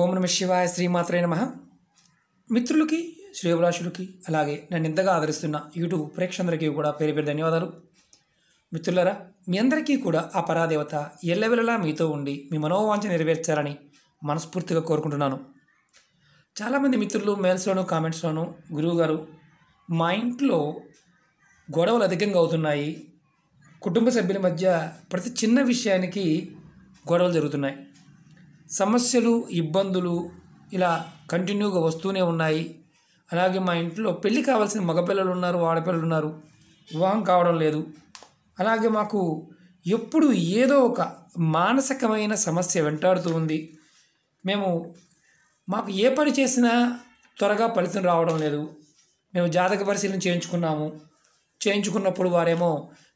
ఓం నమ శివాయ శ్రీమాత్రే నమ మిత్రులకి అభిలాషులకి అలాగే నన్ను ఇంతగా ఆదరిస్తున్న యూట్యూబ్ ప్రేక్షకులందరికీ కూడా పేరు పేరు ధన్యవాదాలు మిత్రులరా మీ అందరికీ కూడా ఆ పరాదేవత ఎల్లవెల్లలా మీతో ఉండి మీ మనోవాంఛ నెరవేర్చాలని మనస్ఫూర్తిగా కోరుకుంటున్నాను చాలామంది మిత్రులు మెయిల్స్లోను కామెంట్స్లోను గురువుగారు మా ఇంట్లో గొడవలు అధికంగా అవుతున్నాయి కుటుంబ సభ్యుల మధ్య ప్రతి చిన్న విషయానికి గొడవలు జరుగుతున్నాయి సమస్యలు ఇబ్బందులు ఇలా కంటిన్యూగా వస్తూనే ఉన్నాయి అలాగే మా ఇంట్లో పెళ్ళి కావాల్సిన మగపిల్లలు ఉన్నారు ఆడపిల్లలు ఉన్నారు వివాహం కావడం లేదు అలాగే మాకు ఎప్పుడు ఏదో ఒక మానసికమైన సమస్య వెంటాడుతూ ఉంది మేము మాకు ఏ పని చేసినా త్వరగా ఫలితం రావడం లేదు మేము జాతక పరిశీలన చేయించుకున్నాము చేయించుకున్నప్పుడు వారేమో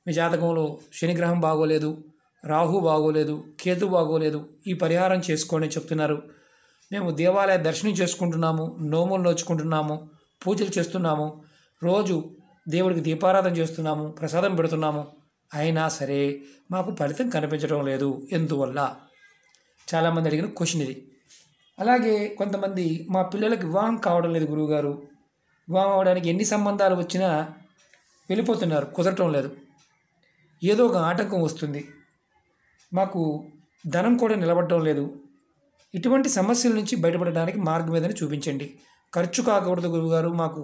మీ జాతకంలో శనిగ్రహం బాగోలేదు రాహు బాగోలేదు కేతు బాగోలేదు ఈ పరిహారం చేసుకోండి చెప్తున్నారు మేము దేవాలయ దర్శనం చేసుకుంటున్నాము నోములు నోచుకుంటున్నాము పూజలు చేస్తున్నాము రోజు దేవుడికి దీపారాధన చేస్తున్నాము ప్రసాదం పెడుతున్నాము అయినా సరే మాకు ఫలితం కనిపించడం లేదు ఎందువల్ల చాలామంది అడిగిన క్వశ్చన్ ఇది అలాగే కొంతమంది మా పిల్లలకి వివాహం కావడం లేదు గురువుగారు వివాహం అవడానికి ఎన్ని సంబంధాలు వచ్చినా వెళ్ళిపోతున్నారు కుదరటం లేదు ఏదో ఒక ఆటంకం వస్తుంది మాకు ధనం కూడా నిలబడడం లేదు ఇటువంటి సమస్యల నుంచి బయటపడడానికి మార్గం ఏదని చూపించండి ఖర్చు కాకూడదు గురువుగారు మాకు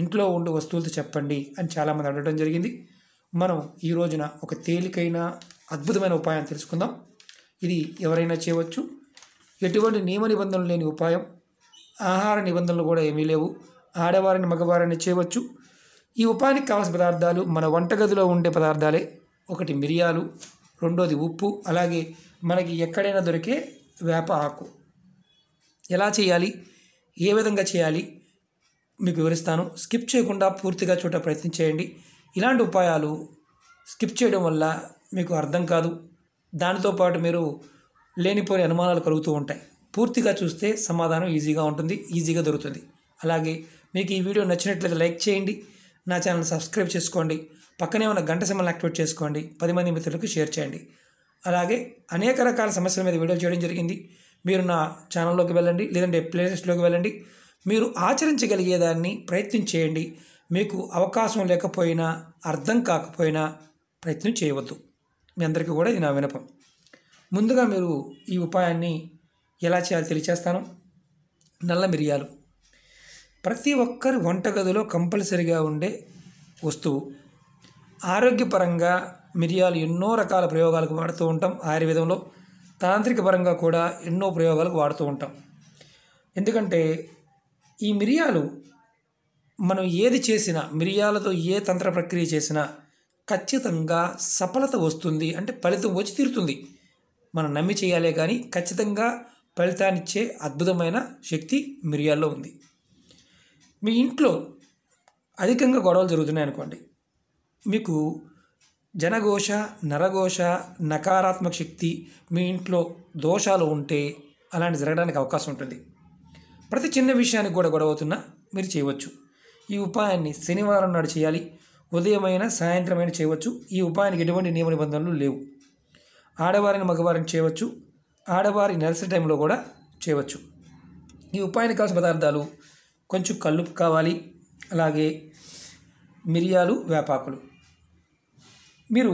ఇంట్లో ఉండే వస్తువులతో చెప్పండి అని చాలామంది అడగడం జరిగింది మనం ఈ రోజున ఒక తేలికైన అద్భుతమైన ఉపాయం తెలుసుకుందాం ఇది ఎవరైనా చేయవచ్చు ఎటువంటి నియమ నిబంధనలు లేని ఉపాయం ఆహార నిబంధనలు కూడా ఏమీ లేవు ఆడవారిని మగవారిని చేయవచ్చు ఈ ఉపాయానికి కావాల్సిన పదార్థాలు మన వంటగదిలో ఉండే పదార్థాలే ఒకటి మిరియాలు రెండోది ఉప్పు అలాగే మనకి ఎక్కడైనా దొరికే వేప ఆకు ఎలా చేయాలి ఏ విధంగా చేయాలి మీకు వివరిస్తాను స్కిప్ చేయకుండా పూర్తిగా చూడ ప్రయత్నం చేయండి ఇలాంటి ఉపాయాలు స్కిప్ చేయడం వల్ల మీకు అర్థం కాదు దానితో పాటు మీరు లేనిపోయే అనుమానాలు కలుగుతూ ఉంటాయి పూర్తిగా చూస్తే సమాధానం ఈజీగా ఉంటుంది ఈజీగా దొరుకుతుంది అలాగే మీకు ఈ వీడియో నచ్చినట్లయితే లైక్ చేయండి నా ఛానల్ సబ్స్క్రైబ్ చేసుకోండి పక్కనే ఉన్న గంట సింబల్ యాక్టివేట్ చేసుకోండి పది మంది మిత్రులకు షేర్ చేయండి అలాగే అనేక రకాల సమస్యల మీద వీడియోలు చేయడం జరిగింది మీరు నా ఛానల్లోకి వెళ్ళండి లేదంటే ప్లేలిస్ట్లోకి వెళ్ళండి మీరు ఆచరించగలిగేదాన్ని ప్రయత్నం చేయండి మీకు అవకాశం లేకపోయినా అర్థం కాకపోయినా ప్రయత్నం చేయవద్దు మీ అందరికీ కూడా ఇది నా వినపం ముందుగా మీరు ఈ ఉపాయాన్ని ఎలా చేయాలో తెలియచేస్తాను నల్ల మిరియాలు ప్రతి ఒక్కరి వంటగదిలో కంపల్సరిగా ఉండే వస్తువు ఆరోగ్యపరంగా మిరియాలు ఎన్నో రకాల ప్రయోగాలకు వాడుతూ ఉంటాం ఆయుర్వేదంలో తాంత్రిక పరంగా కూడా ఎన్నో ప్రయోగాలకు వాడుతూ ఉంటాం ఎందుకంటే ఈ మిరియాలు మనం ఏది చేసినా మిరియాలతో ఏ తంత్ర ప్రక్రియ చేసినా ఖచ్చితంగా సఫలత వస్తుంది అంటే ఫలితం వచ్చి తీరుతుంది మనం నమ్మి చేయాలే కానీ ఖచ్చితంగా ఫలితాన్నిచ్చే అద్భుతమైన శక్తి మిరియాల్లో ఉంది మీ ఇంట్లో అధికంగా గొడవలు జరుగుతున్నాయి అనుకోండి మీకు జనఘోష నరఘోష నకారాత్మక శక్తి మీ ఇంట్లో దోషాలు ఉంటే అలాంటి జరగడానికి అవకాశం ఉంటుంది ప్రతి చిన్న విషయానికి కూడా గొడవవుతున్నా మీరు చేయవచ్చు ఈ ఉపాయాన్ని శనివారం నాడు చేయాలి ఉదయమైన సాయంత్రమైన చేయవచ్చు ఈ ఉపాయానికి ఎటువంటి నియమ నిబంధనలు లేవు ఆడవారిని మగవారిని చేయవచ్చు ఆడవారి నర్సరీ టైంలో కూడా చేయవచ్చు ఈ ఉపాయానికి కావాల్సిన పదార్థాలు కొంచెం కల్లుపు కావాలి అలాగే మిరియాలు వేపాకులు మీరు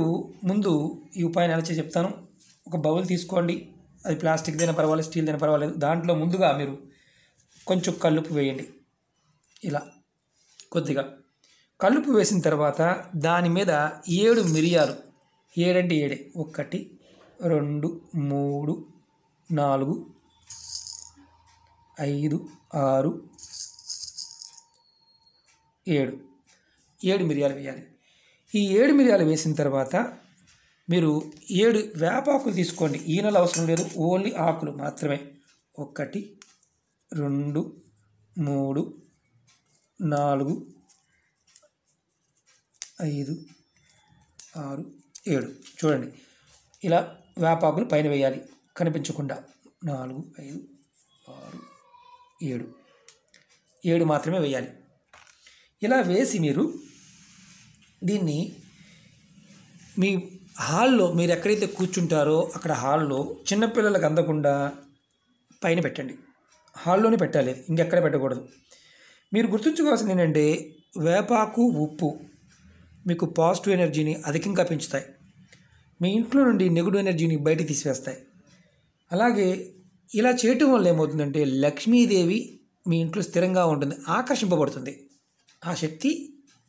ముందు ఈ ఉపాయాన్ని ఎలా చెప్తాను ఒక బౌల్ తీసుకోండి అది ప్లాస్టిక్దైనా పర్వాలేదు స్టీల్దైనా పర్వాలేదు దాంట్లో ముందుగా మీరు కొంచెం కల్లుపు వేయండి ఇలా కొద్దిగా కలుపు వేసిన తర్వాత దాని మీద ఏడు మిరియాలు ఏడంటే ఏడే ఒకటి రెండు మూడు నాలుగు ఐదు ఆరు ఏడు ఏడు మిరియాలు వేయాలి ఈ ఏడు మిరియాలు వేసిన తర్వాత మీరు ఏడు వేపాకులు తీసుకోండి నెల అవసరం లేదు ఓన్లీ ఆకులు మాత్రమే ఒకటి రెండు మూడు నాలుగు ఐదు ఆరు ఏడు చూడండి ఇలా వేపాకులు పైన వేయాలి కనిపించకుండా నాలుగు ఐదు ఆరు ఏడు ఏడు మాత్రమే వేయాలి ఇలా వేసి మీరు దీన్ని మీ హాల్లో మీరు ఎక్కడైతే కూర్చుంటారో అక్కడ హాల్లో చిన్నపిల్లలకు అందకుండా పైన పెట్టండి హాల్లోనే పెట్టాలి ఇంకెక్కడ పెట్టకూడదు మీరు గుర్తుంచుకోవాల్సింది ఏంటంటే వేపాకు ఉప్పు మీకు పాజిటివ్ ఎనర్జీని అధికంగా పెంచుతాయి మీ ఇంట్లో నుండి నెగిటివ్ ఎనర్జీని బయట తీసివేస్తాయి అలాగే ఇలా చేయటం వల్ల ఏమవుతుందంటే లక్ష్మీదేవి మీ ఇంట్లో స్థిరంగా ఉంటుంది ఆకర్షింపబడుతుంది ఆ శక్తి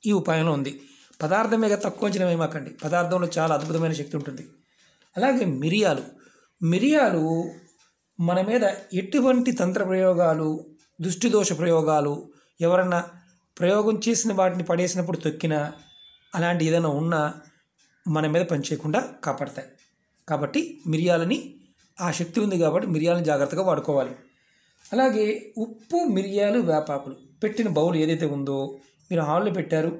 ఈ ఉపాయంలో ఉంది పదార్థం మీద తక్కువ అంచనా వేయమాకండి పదార్థంలో చాలా అద్భుతమైన శక్తి ఉంటుంది అలాగే మిరియాలు మిరియాలు మన మీద ఎటువంటి తంత్ర ప్రయోగాలు దుష్టిదోష ప్రయోగాలు ఎవరన్నా ప్రయోగం చేసిన వాటిని పడేసినప్పుడు తొక్కినా అలాంటి ఏదైనా ఉన్నా మన మీద పనిచేయకుండా కాపాడతాయి కాబట్టి మిరియాలని ఆ శక్తి ఉంది కాబట్టి మిరియాలను జాగ్రత్తగా వాడుకోవాలి అలాగే ఉప్పు మిరియాలు వేపాకులు పెట్టిన బౌల్ ఏదైతే ఉందో మీరు హాల్లో పెట్టారు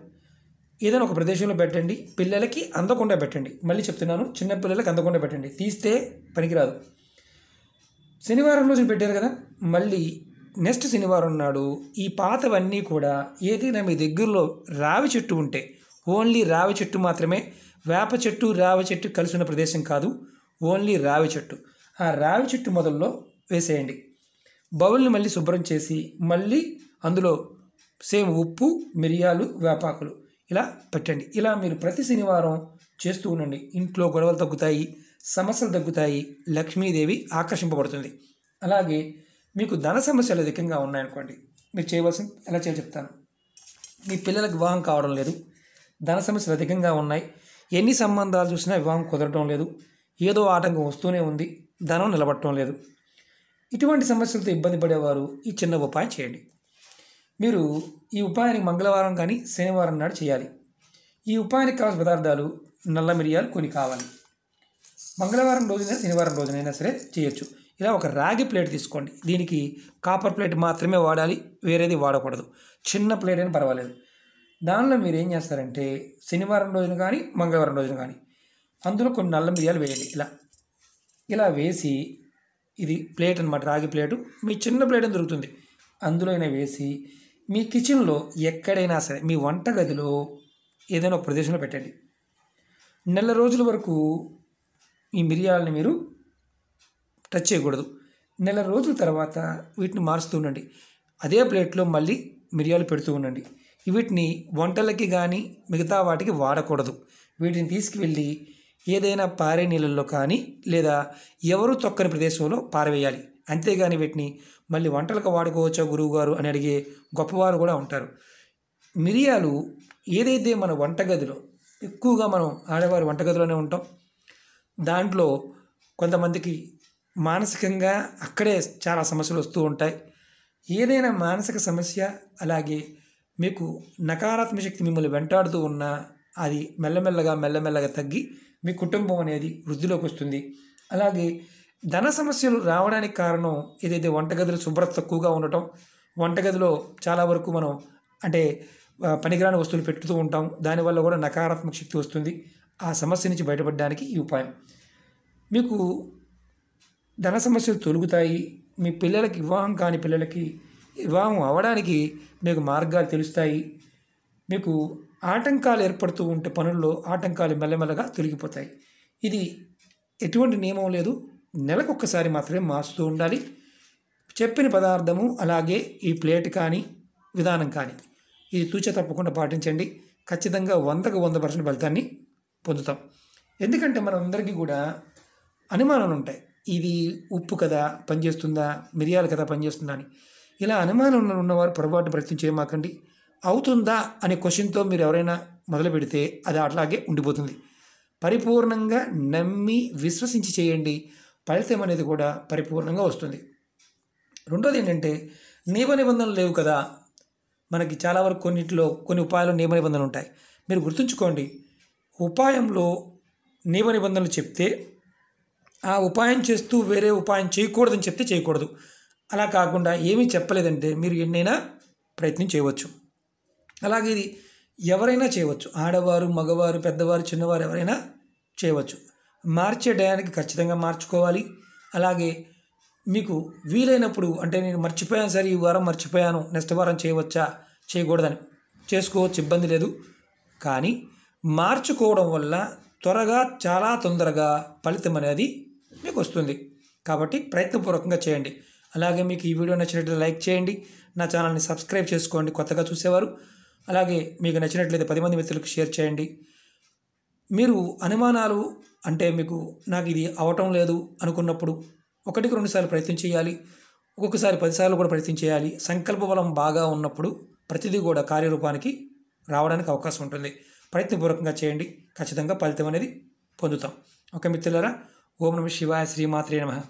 ఏదైనా ఒక ప్రదేశంలో పెట్టండి పిల్లలకి అందకుండా పెట్టండి మళ్ళీ చెప్తున్నాను చిన్న పిల్లలకి అందకుండా పెట్టండి తీస్తే పనికిరాదు శనివారం రోజు పెట్టారు కదా మళ్ళీ నెక్స్ట్ శనివారం నాడు ఈ పాతవన్నీ కూడా ఏదైనా మీ దగ్గరలో రావి చెట్టు ఉంటే ఓన్లీ రావి చెట్టు మాత్రమే వేప చెట్టు రావి చెట్టు కలిసి ఉన్న ప్రదేశం కాదు ఓన్లీ రావి చెట్టు ఆ రావి చెట్టు మొదల్లో వేసేయండి బౌల్ని మళ్ళీ శుభ్రం చేసి మళ్ళీ అందులో సేమ్ ఉప్పు మిరియాలు వేపాకులు ఇలా పెట్టండి ఇలా మీరు ప్రతి శనివారం చేస్తూ ఉండండి ఇంట్లో గొడవలు తగ్గుతాయి సమస్యలు తగ్గుతాయి లక్ష్మీదేవి ఆకర్షింపబడుతుంది అలాగే మీకు ధన సమస్యలు అధికంగా ఉన్నాయనుకోండి మీరు చేయవలసిన ఎలా చేయాలి చెప్తాను మీ పిల్లలకు వివాహం కావడం లేదు ధన సమస్యలు అధికంగా ఉన్నాయి ఎన్ని సంబంధాలు చూసినా వివాహం కుదరటం లేదు ఏదో ఆటంకం వస్తూనే ఉంది ధనం నిలబడటం లేదు ఇటువంటి సమస్యలతో ఇబ్బంది పడేవారు ఈ చిన్న ఉపాయం చేయండి మీరు ఈ ఉపాయానికి మంగళవారం కానీ శనివారం నాడు చేయాలి ఈ ఉపాయానికి కావాల్సిన పదార్థాలు నల్ల మిరియాలు కొన్ని కావాలి మంగళవారం రోజునైనా శనివారం రోజునైనా సరే చేయొచ్చు ఇలా ఒక రాగి ప్లేట్ తీసుకోండి దీనికి కాపర్ ప్లేట్ మాత్రమే వాడాలి వేరేది వాడకూడదు చిన్న ప్లేట్ అయినా పర్వాలేదు దానిలో మీరు ఏం చేస్తారంటే శనివారం రోజున కానీ మంగళవారం రోజున కానీ అందులో కొన్ని నల్ల మిరియాలు వేయండి ఇలా ఇలా వేసి ఇది ప్లేట్ అనమాట రాగి ప్లేటు మీ చిన్న ప్లేట్ దొరుకుతుంది అందులో అయినా వేసి మీ కిచెన్లో ఎక్కడైనా సరే మీ వంటగదిలో ఏదైనా ప్రదేశంలో పెట్టండి నెల రోజుల వరకు ఈ మిరియాలని మీరు టచ్ చేయకూడదు నెల రోజుల తర్వాత వీటిని మారుస్తూ ఉండండి అదే ప్లేట్లో మళ్ళీ మిరియాలు పెడుతూ ఉండండి వీటిని వంటలకి కానీ మిగతా వాటికి వాడకూడదు వీటిని తీసుకువెళ్ళి ఏదైనా పారే నీళ్ళల్లో కానీ లేదా ఎవరు తొక్కని ప్రదేశంలో పారవేయాలి అంతేగాని వీటిని మళ్ళీ వంటలకు వాడుకోవచ్చా గురువుగారు అని అడిగే గొప్పవారు కూడా ఉంటారు మిరియాలు ఏదైతే మన వంటగదిలో ఎక్కువగా మనం ఆడవారు వంటగదిలోనే ఉంటాం దాంట్లో కొంతమందికి మానసికంగా అక్కడే చాలా సమస్యలు వస్తూ ఉంటాయి ఏదైనా మానసిక సమస్య అలాగే మీకు నకారాత్మక శక్తి మిమ్మల్ని వెంటాడుతూ ఉన్నా అది మెల్లమెల్లగా మెల్లమెల్లగా తగ్గి మీ కుటుంబం అనేది వృద్ధిలోకి వస్తుంది అలాగే ధన సమస్యలు రావడానికి కారణం ఏదైతే వంటగదులు శుభ్రత తక్కువగా ఉండటం వంటగదిలో చాలా వరకు మనం అంటే పనికిరాని వస్తువులు పెట్టుతూ ఉంటాం దానివల్ల కూడా నకారాత్మక శక్తి వస్తుంది ఆ సమస్య నుంచి బయటపడడానికి ఈ ఉపాయం మీకు ధన సమస్యలు తొలుగుతాయి మీ పిల్లలకి వివాహం కాని పిల్లలకి వివాహం అవడానికి మీకు మార్గాలు తెలుస్తాయి మీకు ఆటంకాలు ఏర్పడుతూ ఉంటే పనుల్లో ఆటంకాలు మెల్లమెల్లగా తొలగిపోతాయి ఇది ఎటువంటి నియమం లేదు నెలకొక్కసారి మాత్రమే మార్చుతూ ఉండాలి చెప్పిన పదార్థము అలాగే ఈ ప్లేట్ కానీ విధానం కానీ ఇది తూచ తప్పకుండా పాటించండి ఖచ్చితంగా వందకు వంద పర్సెంట్ ఫలితాన్ని పొందుతాం ఎందుకంటే మనం అందరికీ కూడా అనుమానాలు ఉంటాయి ఇది ఉప్పు కదా పనిచేస్తుందా మిరియాలు కదా పనిచేస్తుందా అని ఇలా అనుమానం ఉన్నవారు పొరపాటు ప్రయత్నం చేయమాకండి అవుతుందా అనే క్వశ్చన్తో మీరు ఎవరైనా మొదలు పెడితే అది అట్లాగే ఉండిపోతుంది పరిపూర్ణంగా నమ్మి విశ్వసించి చేయండి ఫలితం అనేది కూడా పరిపూర్ణంగా వస్తుంది రెండోది ఏంటంటే నియమ నిబంధనలు లేవు కదా మనకి చాలా వరకు కొన్నింటిలో కొన్ని ఉపాయాలు నియమ నిబంధనలు ఉంటాయి మీరు గుర్తుంచుకోండి ఉపాయంలో నియమ నిబంధనలు చెప్తే ఆ ఉపాయం చేస్తూ వేరే ఉపాయం చేయకూడదని చెప్తే చేయకూడదు అలా కాకుండా ఏమీ చెప్పలేదంటే మీరు ఎన్నైనా ప్రయత్నం చేయవచ్చు అలాగే ఇది ఎవరైనా చేయవచ్చు ఆడవారు మగవారు పెద్దవారు చిన్నవారు ఎవరైనా చేయవచ్చు మార్చే టయానికి ఖచ్చితంగా మార్చుకోవాలి అలాగే మీకు వీలైనప్పుడు అంటే నేను మర్చిపోయాను సరే ఈ వారం మర్చిపోయాను నెక్స్ట్ వారం చేయవచ్చా చేయకూడదని చేసుకోవచ్చు ఇబ్బంది లేదు కానీ మార్చుకోవడం వల్ల త్వరగా చాలా తొందరగా ఫలితం అనేది మీకు వస్తుంది కాబట్టి ప్రయత్నపూర్వకంగా చేయండి అలాగే మీకు ఈ వీడియో నచ్చినట్లయితే లైక్ చేయండి నా ఛానల్ని సబ్స్క్రైబ్ చేసుకోండి కొత్తగా చూసేవారు అలాగే మీకు నచ్చినట్లయితే పది మంది మిత్రులకు షేర్ చేయండి మీరు అనుమానాలు అంటే మీకు నాకు ఇది అవటం లేదు అనుకున్నప్పుడు ఒకటికి రెండుసార్లు ప్రయత్నం చేయాలి ఒక్కొక్కసారి పదిసార్లు కూడా ప్రయత్నం చేయాలి సంకల్ప బలం బాగా ఉన్నప్పుడు ప్రతిదీ కూడా కార్యరూపానికి రావడానికి అవకాశం ఉంటుంది ప్రయత్నపూర్వకంగా చేయండి ఖచ్చితంగా ఫలితం అనేది పొందుతాం ఒక మిత్రులరా ఓం నమ శివాయ శ్రీమాత్రే నమ